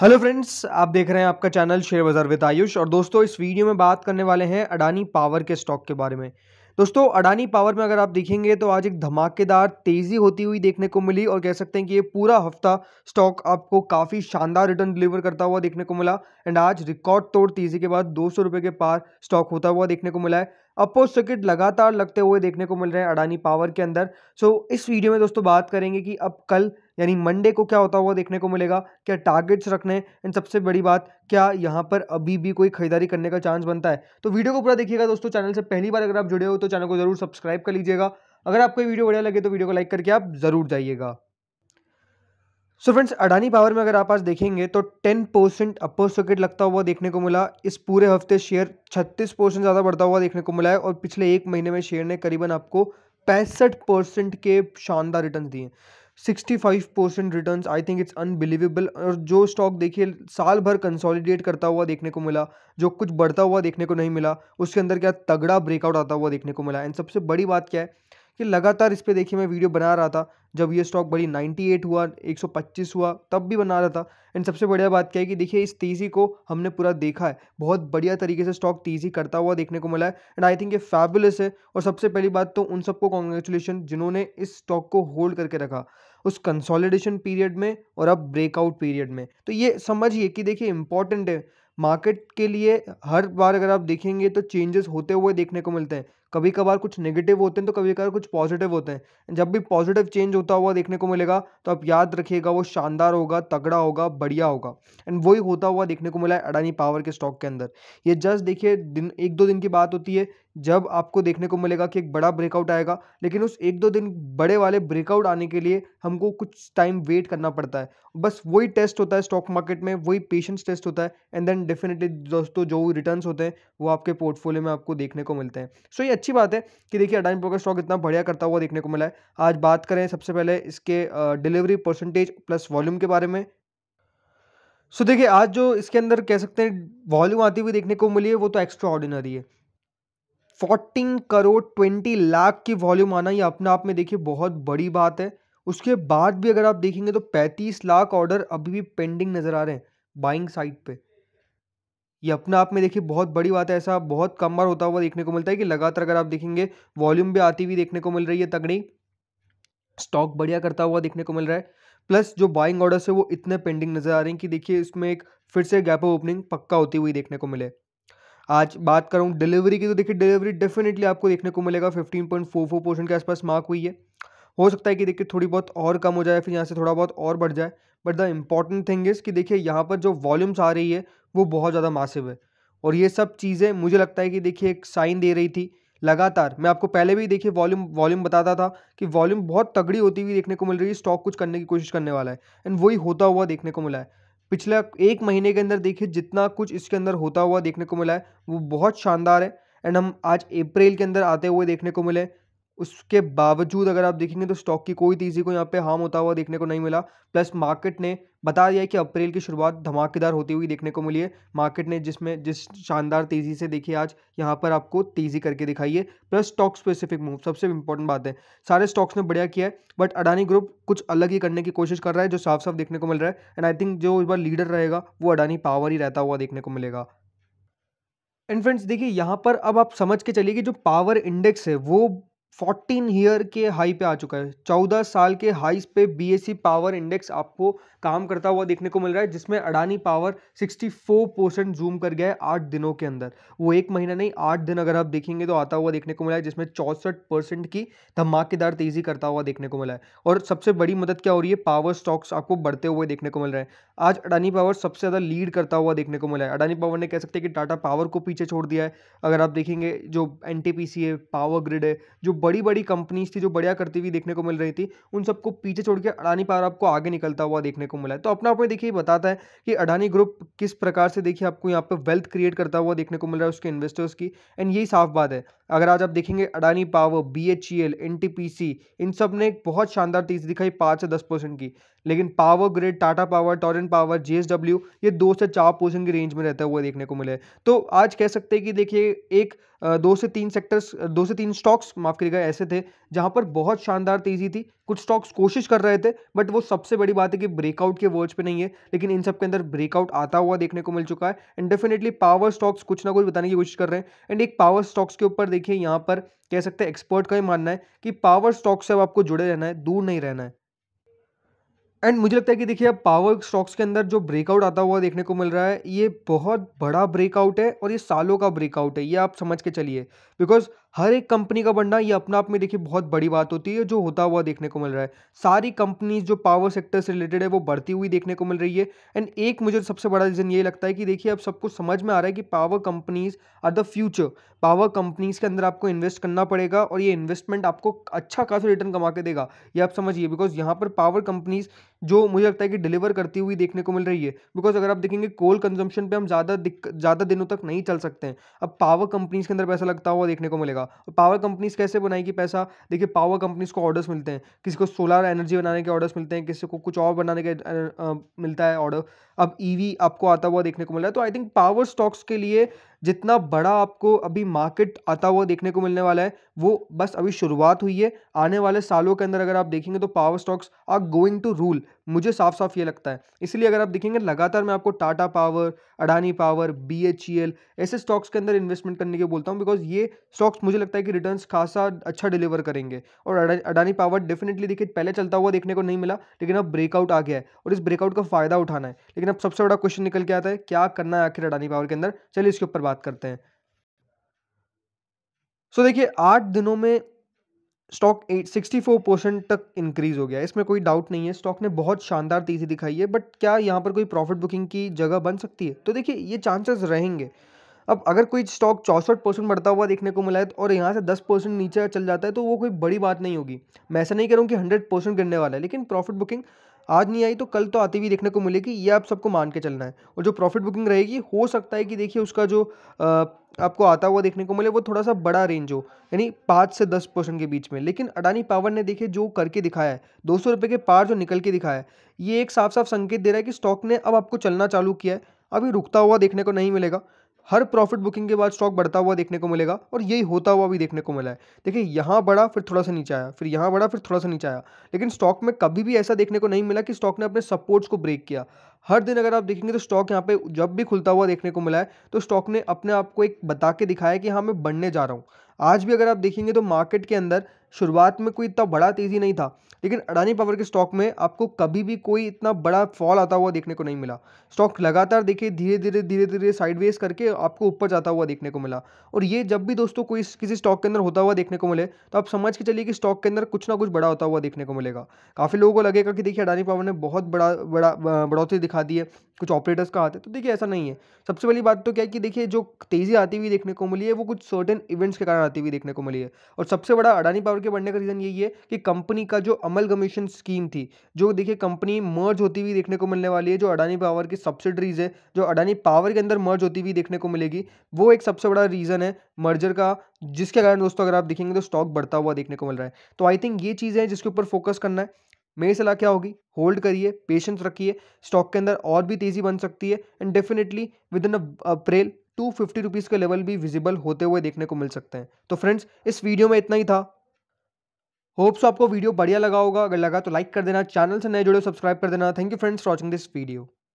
hello friends आप देख रहे हैं आपका चैनल शेयर बाजार विद आयुष और दोस्तों इस वीडियो में बात करने वाले हैं अडानी पावर के स्टॉक के बारे में दोस्तों अडानी पावर में अगर आप देखेंगे तो आज एक धमाकेदार तेज़ी होती हुई देखने को मिली और कह सकते हैं कि ये पूरा हफ्ता स्टॉक आपको काफ़ी शानदार रिटर्न डिलीवर करता हुआ देखने को मिला एंड आज रिकॉर्ड तोड़ तेज़ी के बाद दो सौ के पार स्टॉक होता हुआ देखने को मिला है अपोज सर्किट लगातार लगते हुए देखने को मिल रहे हैं अडानी पावर के अंदर सो so, इस वीडियो में दोस्तों बात करेंगे कि अब कल यानी मंडे को क्या होता हुआ देखने को मिलेगा क्या टारगेट्स रखने एंड सबसे बड़ी बात क्या यहाँ पर अभी भी कोई खरीदारी करने का चांस बनता है तो वीडियो को पूरा देखिएगा दोस्तों चैनल से पहली बार अगर आप जुड़े हो तो चैनल को जरूर सब्सक्राइब कर लीजिएगा अगर आपको वीडियो बढ़िया लगे तो वीडियो को लाइक करके आप जरूर जाइएगा सो फ्रेंड्स अडानी पावर में अगर आप आज देखेंगे तो 10 परसेंट अपर सर्किट लगता हुआ देखने को मिला इस पूरे हफ्ते शेयर 36 परसेंट ज़्यादा बढ़ता हुआ देखने को मिला है और पिछले एक महीने में शेयर ने करीबन आपको पैंसठ परसेंट के शानदार रिटर्न दिए sixty five percent return I think it's unbelievable और जो स्टॉक देखिए साल भर कंसोलिडेट करता हुआ देखने को मिला जो कुछ बढ़ता हुआ देखने को नहीं मिला उसके अंदर क्या तगड़ा ब्रेकआउट आता हुआ देखने को मिला एंड सबसे बड़ी बात क्या है कि लगातार इस पर देखिए मैं वीडियो बना रहा था जब ये स्टॉक बड़ी 98 हुआ 125 हुआ तब भी बना रहा था एंड सबसे बढ़िया बात क्या है कि देखिए इस तेज़ी को हमने पूरा देखा है बहुत बढ़िया तरीके से स्टॉक तेज़ी करता हुआ देखने को मिला है एंड आई थिंक ये फैबुलस है और सबसे पहली बात तो उन सबको कॉन्ग्रेचुलेशन जिन्होंने इस स्टॉक को होल्ड करके रखा उस कंसोलिडेशन पीरियड में और अब ब्रेकआउट पीरियड में तो ये समझिए कि देखिए इंपॉर्टेंट है मार्केट के लिए हर बार अगर आप देखेंगे तो चेंजेस होते हुए देखने को मिलते हैं कभी कभार कुछ नेगेटिव होते हैं तो कभी कभार कुछ पॉजिटिव होते हैं जब भी पॉजिटिव चेंज होता हुआ देखने को मिलेगा तो आप याद रखिएगा वो शानदार होगा तगड़ा होगा बढ़िया होगा एंड वही होता हुआ देखने को मिला है अडानी पावर के स्टॉक के अंदर ये जस्ट देखिए दिन एक दो दिन की बात होती है जब आपको देखने को मिलेगा कि एक बड़ा ब्रेकआउट आएगा लेकिन उस एक दो दिन बड़े वाले ब्रेकआउट आने के लिए हमको कुछ टाइम वेट करना पड़ता है बस वही टेस्ट होता है स्टॉक मार्केट में वही पेशेंस टेस्ट होता है एंड देन डेफिनेटली दोस्तों जो रिटर्न होते हैं वो आपके पोर्टफोलियो में आपको देखने को मिलते हैं सो ये अच्छी बात है कि देखिए अडानी पोकर स्टॉक इतना बढ़िया करता हुआ देखने को मिला है आज बात करें सबसे पहले इसके डिलीवरी परसेंटेज प्लस वॉल्यूम के बारे में सो so, देखिए आज जो इसके अंदर कह सकते हैं वॉल्यूम आती हुई देखने को मिली है वो तो एक्स्ट्रा ऑर्डिनरी है फोर्टीन करोड़ ट्वेंटी लाख की वॉल्यूम आना ये अपने आप में देखिए बहुत बड़ी बात है उसके बाद भी अगर आप देखेंगे तो पैंतीस लाख ऑर्डर अभी भी पेंडिंग नज़र आ रहे हैं बाइंग साइट पे ये अपने आप में देखिए बहुत बड़ी बात है ऐसा बहुत कम बार होता हुआ देखने को मिलता है कि लगातार अगर आप देखेंगे वॉल्यूम भी आती हुई देखने को मिल रही है तगड़ी स्टॉक बढ़िया करता हुआ देखने को मिल रहा है प्लस जो बाइंग ऑर्डर्स है वो इतने पेंडिंग नज़र आ रहे हैं कि देखिए इसमें एक फिर से गैप ऑफ ओपनिंग पक्का होती हुई देखने को मिले आज बात करूँ डिलीवरी की तो देखिए डिलीवरी डेफिनेटली आपको देखने को मिलेगा fifteen point four four percent के आसपास मार्क हुई है हो सकता है कि देखिए थोड़ी बहुत और कम हो जाए फिर यहाँ से थोड़ा बहुत और बढ़ जाए but the important thing is कि देखिए यहाँ पर जो वॉल्यूम्स आ रही है वो बहुत ज़्यादा मासिव है और ये सब चीज़ें मुझे लगता है कि देखिए एक साइन दे रही थी लगातार मैं आपको पहले भी देखिए वॉल्यूम वॉल्यूम बताता था कि वॉल्यूम बहुत तगड़ी होती हुई देखने को मिल रही है स्टॉक कुछ करने की कोशिश करने वाला है एंड वही होता हुआ देखने को मिला है पिछले एक महीने के अंदर देखिए जितना कुछ इसके अंदर होता हुआ देखने को मिला है वो बहुत शानदार है एंड हम आज अप्रैल के अंदर आते हुए देखने को मिले उसके बावजूद अगर आप देखेंगे तो स्टॉक की कोई तेज़ी को यहाँ पे हार्म होता हुआ देखने को नहीं मिला प्लस मार्केट ने बता दिया कि अप्रैल की शुरुआत धमाकेदार होती हुई देखने को मिली है मार्केट ने जिसमें जिस शानदार तेज़ी से देखी आज यहाँ पर आपको तेज़ी करके दिखाई है प्लस स्टॉक स्पेसिफिक मूव सबसे इंपॉर्टेंट बात है सारे स्टॉक्स ने बढ़िया किया है बट अडानी ग्रुप कुछ अलग ही करने की कोशिश कर रहा है जो साफ साफ देखने को मिल रहा है एंड आई थिंक जो इस बार लीडर रहेगा वो अडानी पावर ही रहता हुआ देखने को मिलेगा एंड फ्रेंड्स देखिए यहाँ पर अब आप समझ के चलिए कि जो पावर इंडेक्स है वो फोर्टीन ईयर के हाई पे आ चुका है चौदह साल के हाई पे सी e पावर इंडेक्स आपको काम करता हुआ देखने को मिल रहा है जिसमें Adani power sixty four percent zoom कर गया है आठ दिनों के अंदर वो एक महीना नहीं आठ दिन अगर आप देखेंगे तो आता हुआ देखने को मिला है जिसमें चौंसठ परसेंट की धमाकेदार तेज़ी करता हुआ देखने को मिला है और सबसे बड़ी मदद क्या हो रही है पावर स्टॉक्स आपको बढ़ते हुए देखने को मिल रहे हैं आज अडानी पावर सबसे ज़्यादा लीड करता हुआ देखने को मिला है अडानी पावर ने कह सकते हैं कि टाटा पावर को पीछे छोड़ दिया है अगर आप देखेंगे जो एन है पावर ग्रिड है जो बड़ी बड़ी कंपनीज थी जो बढ़िया करती हुई देखने को मिल रही थी उन सबको पीछे छोड़ के अडानी पावर आपको आगे निकलता हुआ देखने को मिला है तो अपना अपने देखिए बताता है कि अडानी ग्रुप किस प्रकार से देखिए आपको यहाँ पर वेल्थ क्रिएट करता हुआ देखने को मिल रहा है उसके इन्वेस्टर्स की एंड यही साफ बात है अगर आज आप देखेंगे Adani power B H E L N T P C इन सब ने एक बहुत शानदार तेजी दिखाई पाँच से दस परसेंट की लेकिन power grid Tata power torrent power J S W ये दो से चार परसेंट की रेंज में रहता हुआ देखने को मिले तो आज कह सकते हैं कि देखिए एक दो से तीन सेक्टर्स दो से तीन स्टॉक्स माफ करिएगा ऐसे थे जहाँ पर बहुत शानदार तेज़ी थी कुछ स्टॉक्स कोशिश कर रहे थे बट वो सबसे बड़ी बात है कि ब्रेकआउट के वर्ड्स पे नहीं है लेकिन इन सब के अंदर ब्रेकआउट आता हुआ देखने को मिल चुका है एंड डेफिनेटली पावर स्टॉक्स कुछ ना कुछ बताने की कोशिश कर रहे हैं एंड एक पावर स्टॉक्स के ऊपर देखिए यहाँ पर कह सकते हैं एक्सपर्ट का ही मानना है कि पावर स्टॉक्स से अब आपको जुड़े रहना है दूर नहीं रहना है एंड मुझे लगता है कि देखिए अब पावर स्टॉक्स के अंदर जो ब्रेकआउट आता हुआ देखने को मिल रहा है ये बहुत बड़ा ब्रेकआउट है और ये सालों का ब्रेकआउट है ये आप समझ के चलिए बिकॉज हर एक कंपनी का बढ़ना ये अपने आप में देखिए बहुत बड़ी बात होती है जो होता हुआ देखने को मिल रहा है सारी कंपनीज जो पावर सेक्टर से रिलेटेड है वो बढ़ती हुई देखने को मिल रही है एंड एक मुझे सबसे बड़ा रीज़न ये लगता है कि देखिए अब सबको समझ में आ रहा है कि power companies are the future power companies के अंदर आपको इन्वेस्ट करना पड़ेगा और ये इन्वेस्टमेंट आपको अच्छा खासा रिटर्न कमा के देगा ये आप समझिए बिकॉज यहाँ पर पावर कंपनीज जो मुझे लगता है कि डिलीवर करती हुई देखने को मिल रही है बिकॉज अगर आप देखेंगे कोल कंजम्पशन पे हम ज़्यादा ज़्यादा दिनों तक नहीं चल सकते हैं अब पावर कंपनीज़ के अंदर पैसा लगता हुआ देखने को मिलेगा और पावर कंपनीज़ कैसे बनाएगी पैसा देखिए पावर कंपनीज़ को ऑर्डर्स मिलते हैं किसी को सोलर एनर्जी बनाने के ऑर्डर्स मिलते हैं किसी को कुछ और बनाने के मिलता है ऑर्डर अब ई e आपको आता हुआ देखने को मिल रहा है तो आई थिंक पावर स्टॉक्स के लिए जितना बड़ा आपको अभी मार्केट आता हुआ देखने को मिलने वाला है वो बस अभी शुरुआत हुई है आने वाले सालों के अंदर अगर आप देखेंगे तो power stocks are going to rule मुझे साफ साफ ये लगता है इसलिए अगर आप देखेंगे लगातार मैं आपको Tata power Adani power B H E L ऐसे स्टॉक्स के अंदर इन्वेस्टमेंट करने के बोलता हूँ बिकॉज ये स्टॉक्स मुझे लगता है कि रिटर्न खासा अच्छा डिलीवर करेंगे और अडानी पावर डेफिनेटली देखिए पहले चलता हुआ देखने को नहीं मिला लेकिन अब ब्रेकआउट आ गया है और इस ब्रेकआउट का फ़ायदा उठाना है लेकिन अब सबसे बड़ा क्वेश्चन निकल के आता है क्या करना है आखिर अडानी पावर के अंदर चलिए इसके ऊपर बात करते हैं सो so, देखिए आठ दिनों में stock at sixty four percent तक इंक्रीज हो गया इसमें कोई डाउट नहीं है स्टॉक ने बहुत शानदार तेज़ी दिखाई है बट क्या यहाँ पर कोई प्रॉफिट बुकिंग की जगह बन सकती है तो देखिए ये चांसेस रहेंगे अब अगर कोई स्टॉक चौंसठ परसेंट बढ़ता हुआ देखने को मिला है और यहाँ से दस परसेंट नीचे चल जाता है तो वो कोई बड़ी बात नहीं होगी मैं ऐसा नहीं कह रहा हूँ कि हंड्रेड परसेंट गिरने वाला है लेकिन प्रॉफिट बुकिंग आज नहीं आई तो कल तो आती हुई देखने को मिलेगी ये आप सबको मान के चलना है और जो प्रॉफिट बुकिंग रहेगी हो सकता है कि देखिए उसका जो आ, आपको आता हुआ देखने को मिले वो थोड़ा सा बड़ा रेंज हो यानी पाँच से दस परसेंट के बीच में लेकिन अडानी पावर ने देखिए जो करके दिखाया है दो सौ रुपये के पार जो निकल के दिखाया है ये एक साफ साफ संकेत दे रहा है कि स्टॉक ने अब आपको चलना चालू किया है अभी रुकता हुआ देखने को नहीं मिलेगा हर प्रॉफिट बुकिंग के बाद स्टॉक बढ़ता हुआ देखने को मिलेगा और यही होता हुआ भी देखने को मिला है देखिए यहाँ बढ़ा फिर थोड़ा सा नीचे आया फिर यहाँ बढ़ा फिर थोड़ा सा नीचे आया लेकिन स्टॉक में कभी भी ऐसा देखने को नहीं मिला कि स्टॉक ने अपने सपोर्ट्स को ब्रेक किया हर दिन अगर आप देखेंगे तो स्टॉक यहाँ पे जब भी खुलता हुआ देखने को मिला है तो स्टॉक ने अपने आप को एक बता के दिखाया कि हाँ मैं बढ़ने जा रहा हूँ आज भी अगर आप देखेंगे तो मार्केट के अंदर शुरुआत में कोई इतना बड़ा तेज़ी नहीं था लेकिन अडानी पावर के स्टॉक में आपको कभी भी कोई इतना बड़ा फॉल आता हुआ देखने को नहीं मिला स्टॉक लगातार देखिए धीरे धीरे धीरे धीरे साइडवेज करके आपको ऊपर जाता हुआ देखने को मिला और ये जब भी दोस्तों कोई किसी स्टॉक के अंदर होता हुआ देखने को मिले तो आप समझ के चलिए कि स्टॉक के अंदर कुछ ना कुछ बड़ा होता हुआ देखने को मिलेगा काफ़ी लोगों को लगेगा कि देखिए अडानी पावर ने बहुत बड़ा बड़ा बढ़ोतरी दिखा दिए कुछ ऑपरेटर्स का आते है तो देखिए ऐसा नहीं है सबसे पहली बात तो क्या है कि देखिए जो तेज़ी आती हुई देखने को मिली है वो कुछ सर्टेन इवेंट्स के कारण आती हुई देखने को मिली है और सबसे बड़ा अडानी पावर के बढ़ने का रीज़न यही है कि कंपनी का जो अमल कमीशन स्कीम थी जो देखिए कंपनी मर्ज होती हुई देखने को मिलने वाली है जो अडानी पावर की सब्सिडरीज है जो अडानी पावर के अंदर मर्ज होती हुई देखने को मिलेगी वो एक सबसे बड़ा रीज़न है मर्जर का जिसके कारण दोस्तों अगर आप देखेंगे तो स्टॉक बढ़ता हुआ देखने को मिल रहा है तो आई थिंक ये चीज़ें है जिसके ऊपर फोकस करना है मेरी सलाह क्या होगी होल्ड करिए पेशेंस रखिए स्टॉक के अंदर और भी तेज़ी बन सकती है and definitely within April two fifty rupees के लेवल भी विजिबल होते हुए देखने को मिल सकते हैं तो फ्रेंड्स इस वीडियो में इतना ही था होप्स आपको वीडियो बढ़िया लगा होगा अगर लगा तो लाइक कर देना चैनल से नए जुड़े सब्सक्राइब कर देना thank you friends watching this video